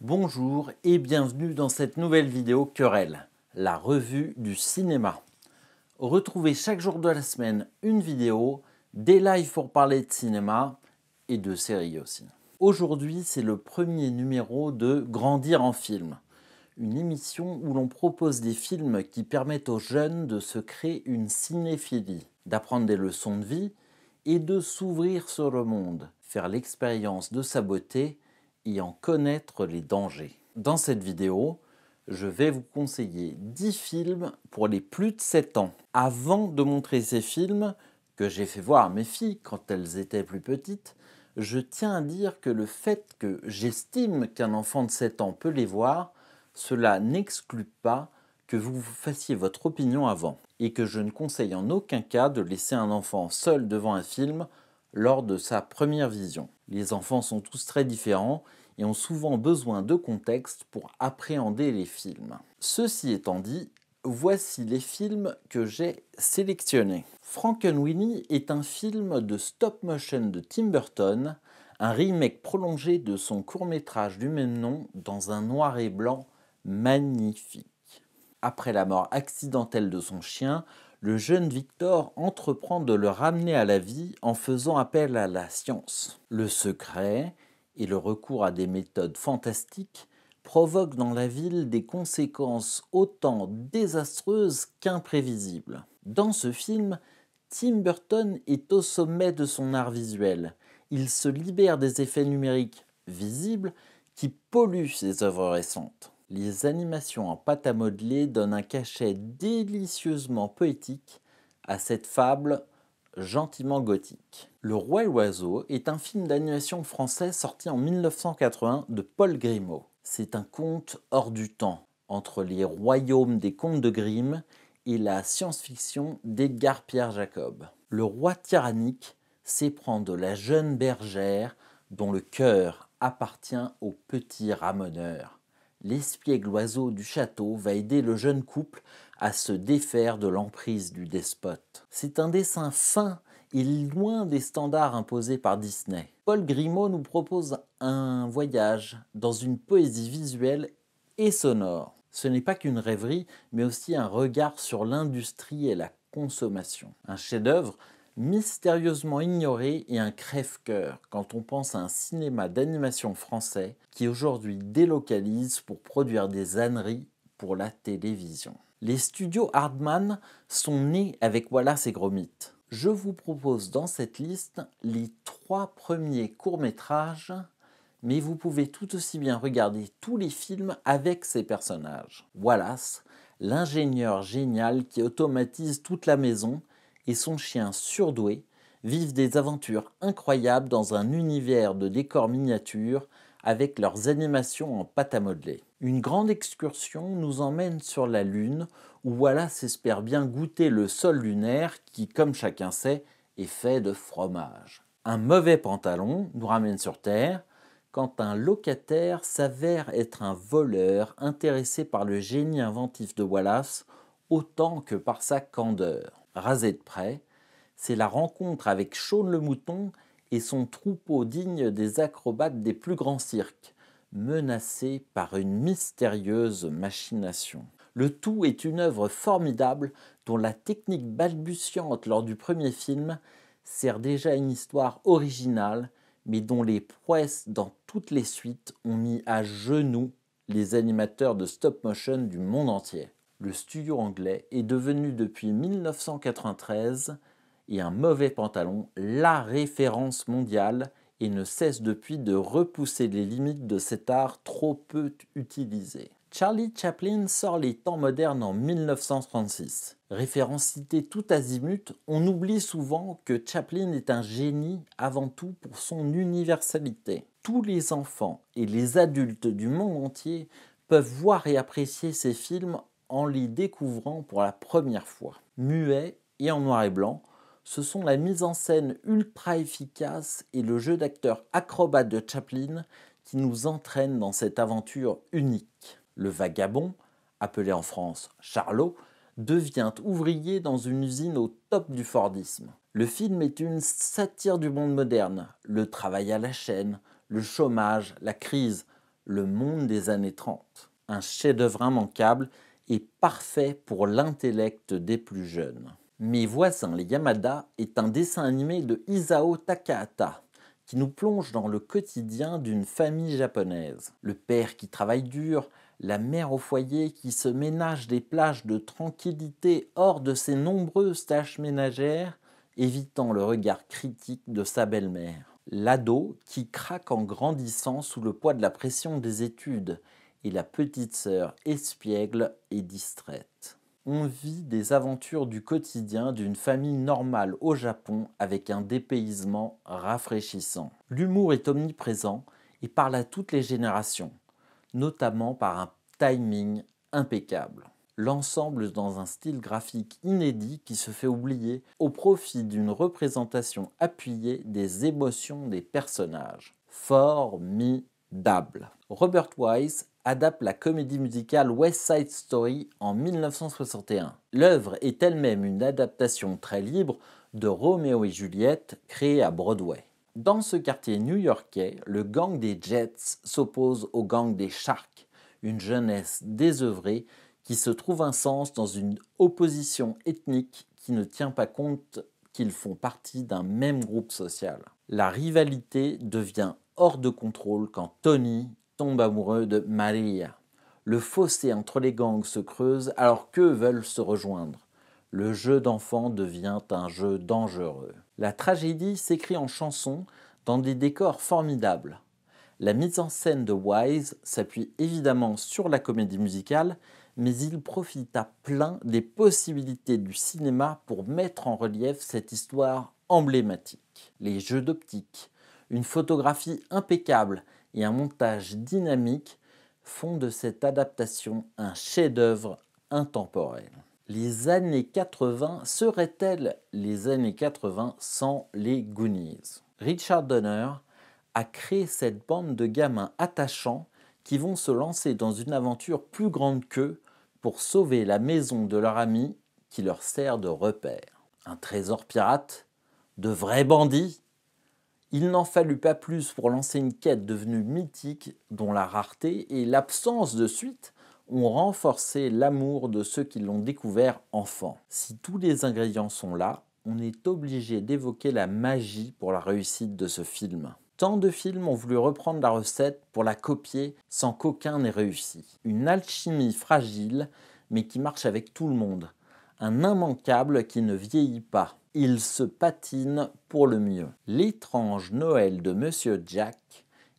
Bonjour et bienvenue dans cette nouvelle vidéo Querelle, la revue du cinéma. Retrouvez chaque jour de la semaine une vidéo, des lives pour parler de cinéma et de séries aussi. Aujourd'hui, c'est le premier numéro de Grandir en film, une émission où l'on propose des films qui permettent aux jeunes de se créer une cinéphilie, d'apprendre des leçons de vie et de s'ouvrir sur le monde, faire l'expérience de sa beauté et en connaître les dangers. Dans cette vidéo, je vais vous conseiller 10 films pour les plus de 7 ans. Avant de montrer ces films, que j'ai fait voir à mes filles quand elles étaient plus petites, je tiens à dire que le fait que j'estime qu'un enfant de 7 ans peut les voir cela n'exclut pas que vous fassiez votre opinion avant et que je ne conseille en aucun cas de laisser un enfant seul devant un film lors de sa première vision. Les enfants sont tous très différents et ont souvent besoin de contexte pour appréhender les films. Ceci étant dit, voici les films que j'ai sélectionnés. Frankenweenie est un film de stop motion de Tim Burton, un remake prolongé de son court-métrage du même nom dans un noir et blanc magnifique. Après la mort accidentelle de son chien, le jeune Victor entreprend de le ramener à la vie en faisant appel à la science. Le secret et le recours à des méthodes fantastiques provoquent dans la ville des conséquences autant désastreuses qu'imprévisibles. Dans ce film, Tim Burton est au sommet de son art visuel. Il se libère des effets numériques visibles qui polluent ses œuvres récentes les animations en pâte à modeler donnent un cachet délicieusement poétique à cette fable gentiment gothique. Le Roi et l'Oiseau est un film d'animation français sorti en 1980 de Paul Grimaud. C'est un conte hors du temps, entre les royaumes des contes de Grimm et la science-fiction d'Edgar Pierre Jacob. Le roi tyrannique s'éprend de la jeune bergère dont le cœur appartient au petit ramoneur l'espiègle-oiseau du château va aider le jeune couple à se défaire de l'emprise du despote. C'est un dessin fin et loin des standards imposés par Disney. Paul Grimaud nous propose un voyage dans une poésie visuelle et sonore. Ce n'est pas qu'une rêverie, mais aussi un regard sur l'industrie et la consommation. Un chef-d'œuvre mystérieusement ignoré et un crève-cœur quand on pense à un cinéma d'animation français qui aujourd'hui délocalise pour produire des âneries pour la télévision. Les studios Hardman sont nés avec Wallace et Gromit. Je vous propose dans cette liste les trois premiers courts-métrages, mais vous pouvez tout aussi bien regarder tous les films avec ces personnages. Wallace, l'ingénieur génial qui automatise toute la maison et son chien surdoué vivent des aventures incroyables dans un univers de décors miniatures avec leurs animations en pâte à modeler. Une grande excursion nous emmène sur la Lune où Wallace espère bien goûter le sol lunaire qui, comme chacun sait, est fait de fromage. Un mauvais pantalon nous ramène sur Terre quand un locataire s'avère être un voleur intéressé par le génie inventif de Wallace autant que par sa candeur rasé de près, c'est la rencontre avec Sean le mouton et son troupeau digne des acrobates des plus grands cirques, menacés par une mystérieuse machination. Le tout est une œuvre formidable dont la technique balbutiante lors du premier film sert déjà à une histoire originale, mais dont les prouesses dans toutes les suites ont mis à genoux les animateurs de stop motion du monde entier le studio anglais est devenu depuis 1993 et un mauvais pantalon la référence mondiale et ne cesse depuis de repousser les limites de cet art trop peu utilisé. Charlie Chaplin sort Les temps modernes en 1936. Référence citée tout azimut, on oublie souvent que Chaplin est un génie avant tout pour son universalité. Tous les enfants et les adultes du monde entier peuvent voir et apprécier ses films en l'y découvrant pour la première fois. Muet et en noir et blanc, ce sont la mise en scène ultra efficace et le jeu d'acteur acrobate de Chaplin qui nous entraînent dans cette aventure unique. Le vagabond, appelé en France Charlot, devient ouvrier dans une usine au top du Fordisme. Le film est une satire du monde moderne, le travail à la chaîne, le chômage, la crise, le monde des années 30. Un chef-d'œuvre immanquable est parfait pour l'intellect des plus jeunes. Mes voisins, les Yamada, est un dessin animé de Isao Takahata qui nous plonge dans le quotidien d'une famille japonaise. Le père qui travaille dur, la mère au foyer qui se ménage des plages de tranquillité hors de ses nombreuses tâches ménagères, évitant le regard critique de sa belle-mère. L'ado qui craque en grandissant sous le poids de la pression des études et la petite sœur espiègle et distraite. On vit des aventures du quotidien d'une famille normale au Japon avec un dépaysement rafraîchissant. L'humour est omniprésent et parle à toutes les générations, notamment par un timing impeccable. L'ensemble dans un style graphique inédit qui se fait oublier au profit d'une représentation appuyée des émotions des personnages. Formidable. Robert Wise adapte la comédie musicale West Side Story en 1961. L'œuvre est elle-même une adaptation très libre de Roméo et Juliette créée à Broadway. Dans ce quartier new-yorkais, le gang des Jets s'oppose au gang des Sharks, une jeunesse désœuvrée qui se trouve un sens dans une opposition ethnique qui ne tient pas compte qu'ils font partie d'un même groupe social. La rivalité devient hors de contrôle quand Tony, tombe amoureux de Maria. Le fossé entre les gangs se creuse alors qu'eux veulent se rejoindre. Le jeu d'enfant devient un jeu dangereux. La tragédie s'écrit en chansons dans des décors formidables. La mise en scène de Wise s'appuie évidemment sur la comédie musicale, mais il profite à plein des possibilités du cinéma pour mettre en relief cette histoire emblématique. Les jeux d'optique, une photographie impeccable et un montage dynamique font de cette adaptation un chef-d'œuvre intemporel. Les années 80 seraient-elles les années 80 sans les Goonies Richard Donner a créé cette bande de gamins attachants qui vont se lancer dans une aventure plus grande qu'eux pour sauver la maison de leur ami qui leur sert de repère. Un trésor pirate De vrais bandits il n'en fallut pas plus pour lancer une quête devenue mythique dont la rareté et l'absence de suite ont renforcé l'amour de ceux qui l'ont découvert enfant. Si tous les ingrédients sont là, on est obligé d'évoquer la magie pour la réussite de ce film. Tant de films ont voulu reprendre la recette pour la copier sans qu'aucun n'ait réussi. Une alchimie fragile mais qui marche avec tout le monde, un immanquable qui ne vieillit pas. Il se patine pour le mieux. L'étrange Noël de Monsieur Jack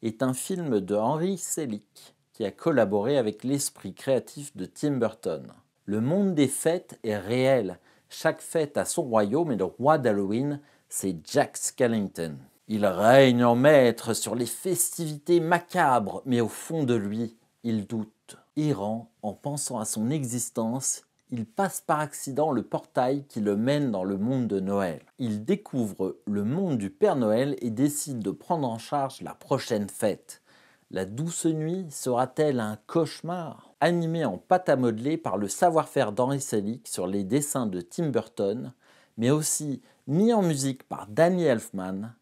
est un film de Henry Selick qui a collaboré avec l'esprit créatif de Tim Burton. Le monde des fêtes est réel. Chaque fête a son royaume et le roi d'Halloween, c'est Jack Skellington. Il règne en maître sur les festivités macabres, mais au fond de lui, il doute. Errant, en pensant à son existence, il passe par accident le portail qui le mène dans le monde de Noël. Il découvre le monde du Père Noël et décide de prendre en charge la prochaine fête. La douce nuit sera-t-elle un cauchemar Animé en pâte à modeler par le savoir-faire d'Henri Selick sur les dessins de Tim Burton, mais aussi mis en musique par Danny Elfman,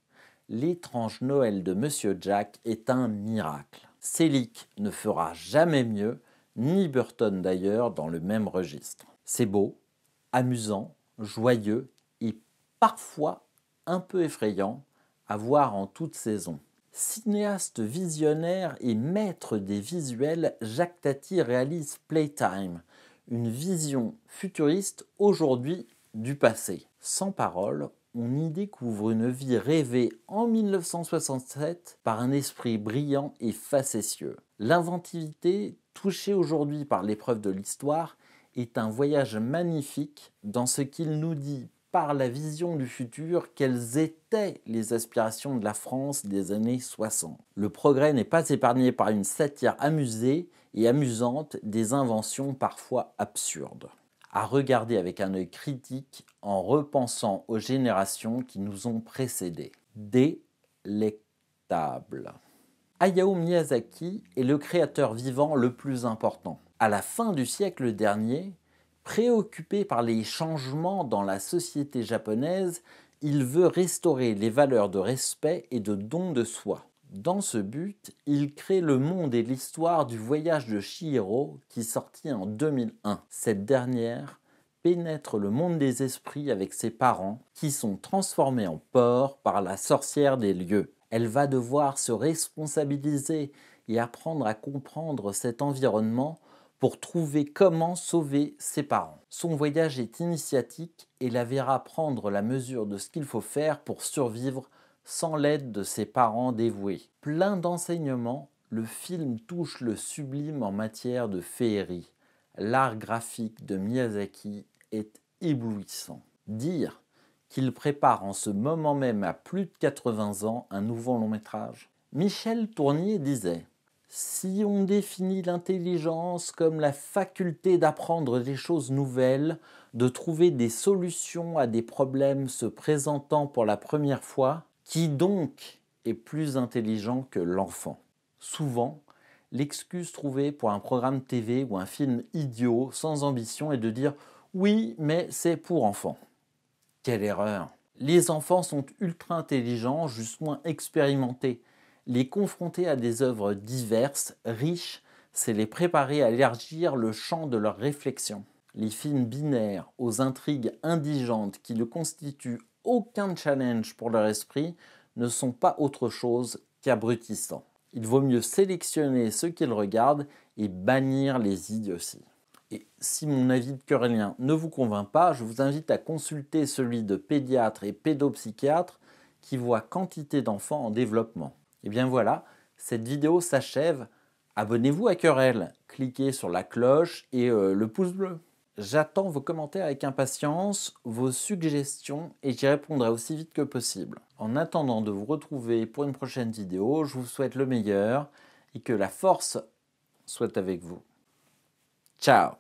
L'étrange Noël de Monsieur Jack est un miracle. Selick ne fera jamais mieux, ni Burton d'ailleurs dans le même registre. C'est beau, amusant, joyeux et parfois un peu effrayant à voir en toute saison. Cinéaste visionnaire et maître des visuels, Jacques Tati réalise Playtime, une vision futuriste aujourd'hui du passé. Sans parole, on y découvre une vie rêvée en 1967 par un esprit brillant et facétieux. L'inventivité touchée aujourd'hui par l'épreuve de l'histoire est un voyage magnifique dans ce qu'il nous dit par la vision du futur quelles étaient les aspirations de la France des années 60. Le progrès n'est pas épargné par une satire amusée et amusante des inventions parfois absurdes. À regarder avec un œil critique en repensant aux générations qui nous ont précédés. Délectable. Hayao Miyazaki est le créateur vivant le plus important. À la fin du siècle dernier, préoccupé par les changements dans la société japonaise, il veut restaurer les valeurs de respect et de don de soi. Dans ce but, il crée le monde et l'histoire du voyage de Shihiro qui sortit en 2001. Cette dernière pénètre le monde des esprits avec ses parents qui sont transformés en porcs par la sorcière des lieux. Elle va devoir se responsabiliser et apprendre à comprendre cet environnement pour trouver comment sauver ses parents. Son voyage est initiatique et la verra prendre la mesure de ce qu'il faut faire pour survivre sans l'aide de ses parents dévoués. Plein d'enseignements, le film touche le sublime en matière de féerie. L'art graphique de Miyazaki est éblouissant. Dire qu'il prépare en ce moment même à plus de 80 ans un nouveau long métrage Michel Tournier disait Si on définit l'intelligence comme la faculté d'apprendre des choses nouvelles, de trouver des solutions à des problèmes se présentant pour la première fois, qui donc est plus intelligent que l'enfant Souvent, l'excuse trouvée pour un programme TV ou un film idiot sans ambition est de dire oui, mais c'est pour enfants. Quelle erreur Les enfants sont ultra intelligents, moins expérimentés. Les confronter à des œuvres diverses, riches, c'est les préparer à élargir le champ de leur réflexion. Les films binaires aux intrigues indigentes qui ne constituent aucun challenge pour leur esprit ne sont pas autre chose qu'abrutissants. Il vaut mieux sélectionner ceux qu'ils regardent et bannir les idioties. Et si mon avis de querellien ne vous convainc pas, je vous invite à consulter celui de pédiatre et pédopsychiatre qui voit quantité d'enfants en développement. Et eh bien voilà, cette vidéo s'achève. Abonnez-vous à Querelle, cliquez sur la cloche et euh, le pouce bleu. J'attends vos commentaires avec impatience, vos suggestions et j'y répondrai aussi vite que possible. En attendant de vous retrouver pour une prochaine vidéo, je vous souhaite le meilleur et que la force soit avec vous. Ciao